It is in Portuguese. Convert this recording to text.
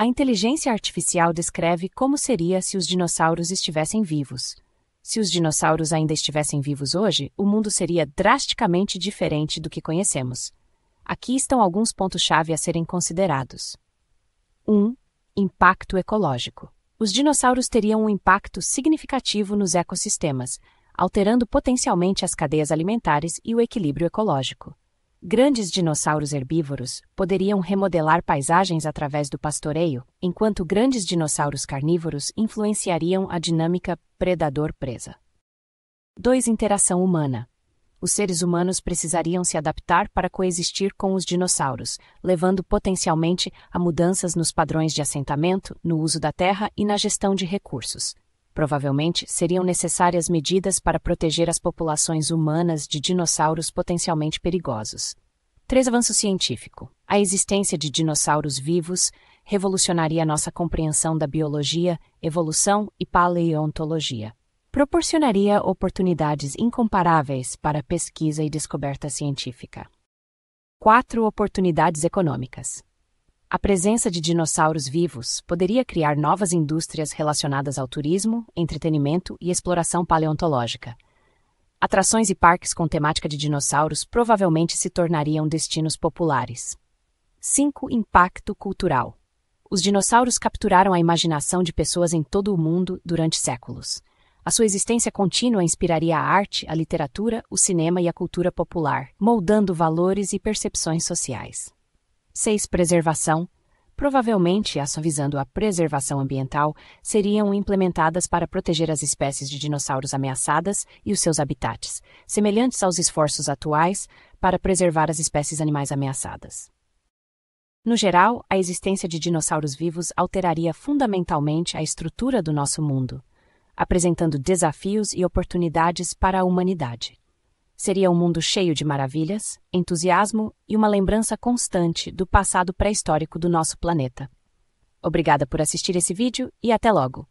A inteligência artificial descreve como seria se os dinossauros estivessem vivos. Se os dinossauros ainda estivessem vivos hoje, o mundo seria drasticamente diferente do que conhecemos. Aqui estão alguns pontos-chave a serem considerados. 1. Um, impacto ecológico. Os dinossauros teriam um impacto significativo nos ecossistemas, alterando potencialmente as cadeias alimentares e o equilíbrio ecológico. Grandes dinossauros herbívoros poderiam remodelar paisagens através do pastoreio, enquanto grandes dinossauros carnívoros influenciariam a dinâmica predador-presa. 2. Interação humana. Os seres humanos precisariam se adaptar para coexistir com os dinossauros, levando potencialmente a mudanças nos padrões de assentamento, no uso da terra e na gestão de recursos provavelmente seriam necessárias medidas para proteger as populações humanas de dinossauros potencialmente perigosos. 3. Avanço científico. A existência de dinossauros vivos revolucionaria nossa compreensão da biologia, evolução e paleontologia. Proporcionaria oportunidades incomparáveis para pesquisa e descoberta científica. 4. Oportunidades econômicas. A presença de dinossauros vivos poderia criar novas indústrias relacionadas ao turismo, entretenimento e exploração paleontológica. Atrações e parques com temática de dinossauros provavelmente se tornariam destinos populares. 5. Impacto cultural. Os dinossauros capturaram a imaginação de pessoas em todo o mundo durante séculos. A sua existência contínua inspiraria a arte, a literatura, o cinema e a cultura popular, moldando valores e percepções sociais. 6. Preservação. Provavelmente, ações visando a preservação ambiental seriam implementadas para proteger as espécies de dinossauros ameaçadas e os seus habitats, semelhantes aos esforços atuais para preservar as espécies animais ameaçadas. No geral, a existência de dinossauros vivos alteraria fundamentalmente a estrutura do nosso mundo, apresentando desafios e oportunidades para a humanidade seria um mundo cheio de maravilhas, entusiasmo e uma lembrança constante do passado pré-histórico do nosso planeta. Obrigada por assistir esse vídeo e até logo!